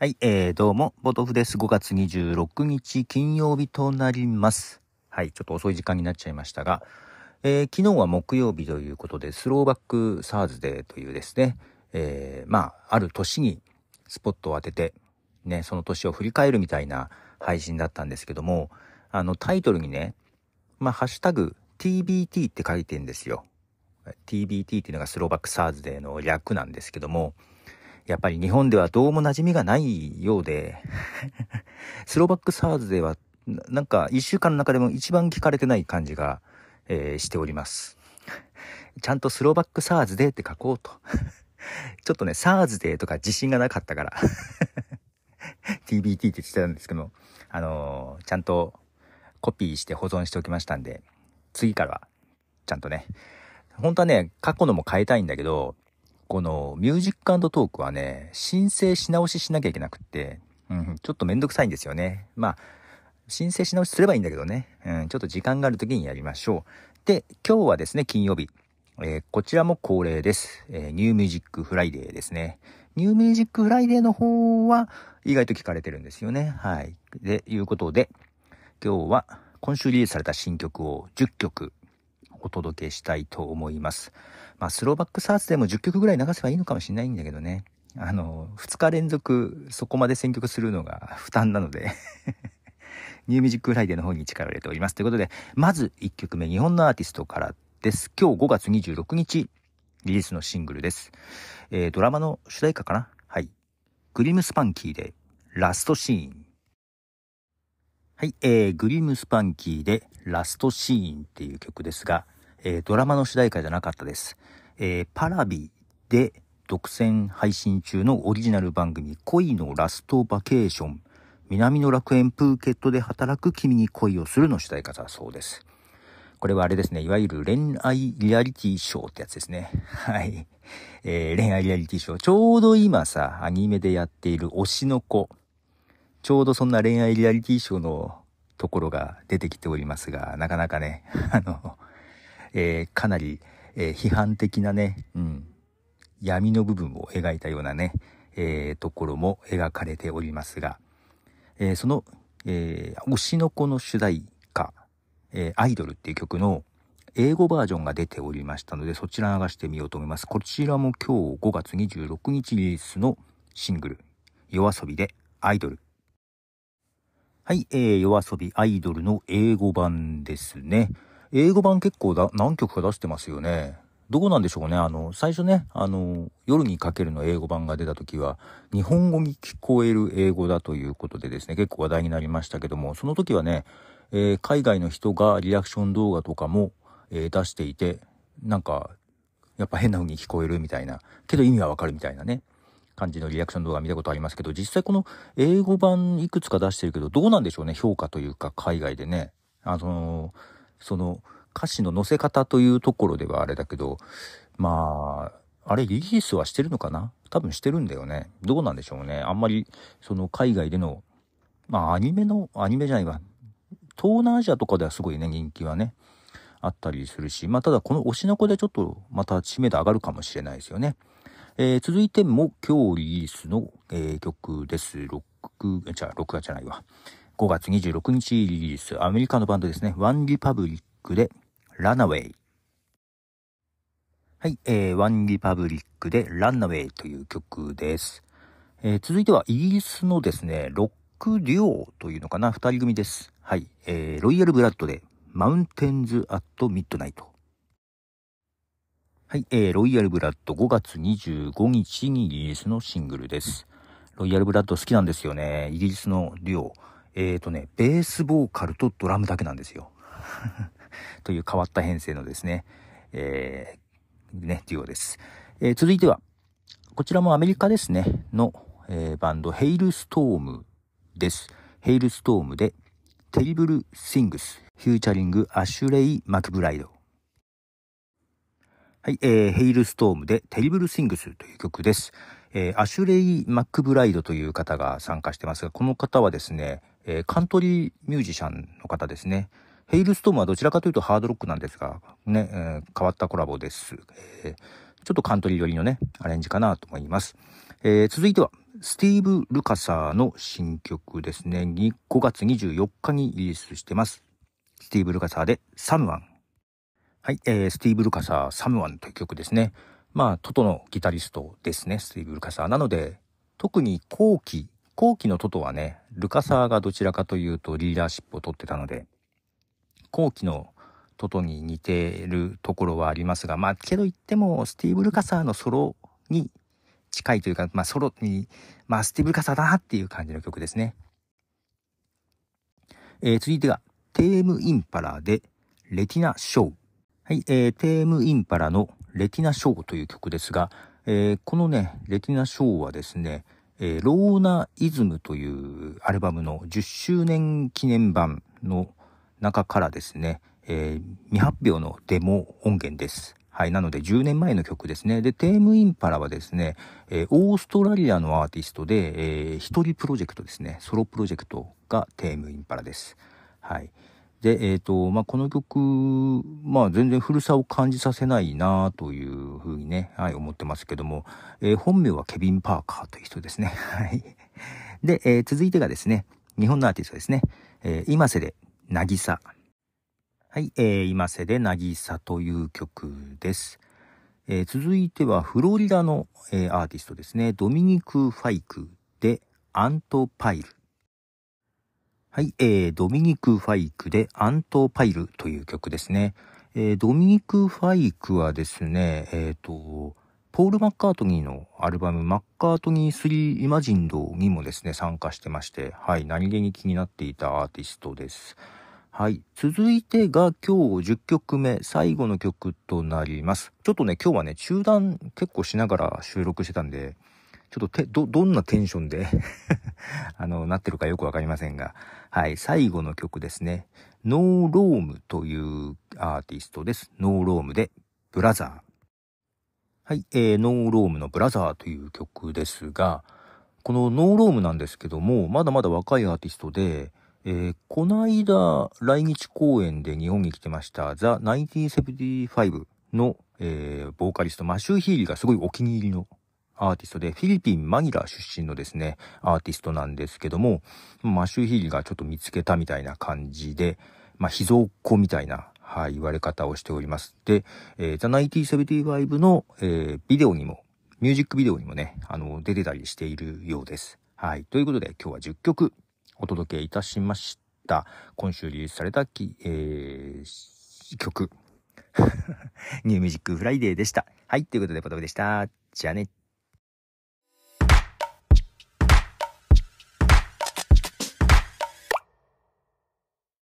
はい、えー、どうも、ボトフです。5月26日金曜日となります。はい、ちょっと遅い時間になっちゃいましたが、えー、昨日は木曜日ということで、スローバックサーズデーというですね、えー、まあ、ある年にスポットを当てて、ね、その年を振り返るみたいな配信だったんですけども、あの、タイトルにね、まあ、ハッシュタグ TBT って書いてんですよ。TBT っていうのがスローバックサーズデーの略なんですけども、やっぱり日本ではどうも馴染みがないようで スローバックサーズでは、なんか一週間の中でも一番聞かれてない感じが、えー、しております。ちゃんとスローバックサーズでって書こうと。ちょっとね、サーズでとか自信がなかったから TBT って言ってたんですけど、あのー、ちゃんとコピーして保存しておきましたんで、次からは、ちゃんとね、本当はね、過去のも変えたいんだけど、このミュージックトークはね、申請し直ししなきゃいけなくって、うん、ちょっとめんどくさいんですよね。まあ、申請し直しすればいいんだけどね、うん、ちょっと時間がある時にやりましょう。で、今日はですね、金曜日。えー、こちらも恒例です、えー、ニューミュージックフライデーですね。ニューミュージックフライデーの方は意外と聞かれてるんですよね。はい。で、いうことで、今日は今週リリースされた新曲を10曲お届けしたいと思います。まあ、スローバックサーツでも10曲ぐらい流せばいいのかもしれないんだけどね。あの、2日連続そこまで選曲するのが 負担なので ニューミュージックフライデーの方に力を入れております。ということで、まず1曲目、日本のアーティストからです。今日5月26日、リリースのシングルです。えー、ドラマの主題歌かなはい。グリムスパンキーで、ラストシーン。はい、えー、グリムスパンキーで、ラストシーンっていう曲ですが、えー、ドラマの主題歌じゃなかったです。えー、パラビで独占配信中のオリジナル番組恋のラストバケーション南の楽園プーケットで働く君に恋をするの主題歌だそうです。これはあれですね、いわゆる恋愛リアリティショーってやつですね。はい。えー、恋愛リアリティショー。ちょうど今さ、アニメでやっている推しの子。ちょうどそんな恋愛リアリティショーのところが出てきておりますが、なかなかね、あの、えー、かなり、えー、批判的なね、うん、闇の部分を描いたようなね、えー、ところも描かれておりますが、えー、その、えー、推しの子の主題歌、えアイドルっていう曲の英語バージョンが出ておりましたので、そちら流してみようと思います。こちらも今日5月26日リリースのシングル、夜遊びでアイドル。はい、えー、夜遊びアイドルの英語版ですね。英語版結構だ何曲か出してますよね。どうなんでしょうね。あの、最初ね、あの、夜にかけるの英語版が出た時は、日本語に聞こえる英語だということでですね、結構話題になりましたけども、その時はね、えー、海外の人がリアクション動画とかも、えー、出していて、なんか、やっぱ変な風に聞こえるみたいな、けど意味はわかるみたいなね、感じのリアクション動画見たことありますけど、実際この英語版いくつか出してるけど、どうなんでしょうね、評価というか、海外でね。あのーその歌詞の載せ方というところではあれだけど、まあ、あれリリースはしてるのかな多分してるんだよね。どうなんでしょうね。あんまり、その海外での、まあアニメの、アニメじゃないわ。東南アジアとかではすごいね、人気はね、あったりするし、まあただこの推しの子でちょっとまた知名度上がるかもしれないですよね。えー、続いても今日リリースの、えー、曲です。6、じゃあ6月じゃないわ。5月26日リリース、アメリカのバンドですね、ワンリパブリックで、ラナウェイ。はい、えー、ワンリパブリックで、ランナウェイという曲です。えー、続いては、イギリスのですね、ロックデュオというのかな、二人組です。はい、えー、ロイヤルブラッドで、マウンテンズ・アット・ミッドナイト。はい、えー、ロイヤルブラッド5月25日にリリースのシングルです。ロイヤルブラッド好きなんですよね。イギリスのデュオ。えっ、ー、とね、ベースボーカルとドラムだけなんですよ。という変わった編成のですね、えー、ね、デュオです。えー、続いては、こちらもアメリカですね、の、えー、バンド、ヘイルストームです。ヘイルストームで、テリブル・シングス、フューチャリング・アシュレイ・マクブライド。はい、えー、ヘイルストームで、テリブル・シングスという曲です。えー、アシュレイ・マックブライドという方が参加してますが、この方はですね、えー、カントリーミュージシャンの方ですね。ヘイルストームはどちらかというとハードロックなんですが、ね、えー、変わったコラボです、えー。ちょっとカントリー寄りのね、アレンジかなと思います。えー、続いては、スティーブ・ルカサーの新曲ですね。5月24日にリリースしてます。スティーブ・ルカサーで、サムワン。はい、えー、スティーブ・ルカサー、サムワンという曲ですね。まあ、トトのギタリストですね、スティーブ・ルカサー。なので、特に後期、後期のトトはね、ルカサーがどちらかというとリーダーシップを取ってたので、後期のトトに似てるところはありますが、まあ、けど言っても、スティーブ・ルカサーのソロに近いというか、まあ、ソロに、まあ、スティーブ・ルカサーだなっていう感じの曲ですね。えー、続いてが、テーム・インパラで、レティナ・ショー。はい、えー、テーム・インパラのレティナ・ショーという曲ですが、えー、このね、レティナ・ショーはですね、えー、ローナイズムというアルバムの10周年記念版の中からですね、えー、未発表のデモ音源です。はい。なので10年前の曲ですね。で、テームインパラはですね、えー、オーストラリアのアーティストで、えー、一人プロジェクトですね。ソロプロジェクトがテームインパラです。はい。で、えっ、ー、と、まあ、この曲、まあ、全然古さを感じさせないなというふうにね、はい、思ってますけども、えー、本名はケビン・パーカーという人ですね。はい。で、えー、続いてがですね、日本のアーティストですね、えー、今瀬で、なぎさ。はい、えー、今瀬で、なぎさという曲です。えー、続いては、フロリダの、えー、アーティストですね、ドミニク・ファイクで、アント・パイル。はい、えー、ドミニク・ファイクでアントパイルという曲ですね。えー、ドミニク・ファイクはですね、えっ、ー、と、ポール・マッカートニーのアルバム、マッカートニー3イマジンドにもですね、参加してまして、はい、何気に気になっていたアーティストです。はい。続いてが今日10曲目、最後の曲となります。ちょっとね、今日はね、中断結構しながら収録してたんで、ちょっとて、ど、どんなテンションで あの、なってるかよくわかりませんが、はい、最後の曲ですね。ノーロームというアーティストです。ノーロームで、ブラザー。はい、えー、ノーロームのブラザーという曲ですが、このノーロームなんですけども、まだまだ若いアーティストで、えー、この間、来日公演で日本に来てました、ザ・1975の、えー、ボーカリスト、マシュー・ヒーリーがすごいお気に入りのアーティストで、フィリピン・マニラ出身のですね、アーティストなんですけども、マシュヒリがちょっと見つけたみたいな感じで、まあ、秘蔵っ子みたいな、はい、言われ方をしております。で、え The 1975の、えー、ビデオにも、ミュージックビデオにもね、あの、出てたりしているようです。はい。ということで、今日は10曲お届けいたしました。今週リリースされたき、えー、曲。ニューミュージックフライデーでした。はい。ということで、ポトフでした。じゃあね。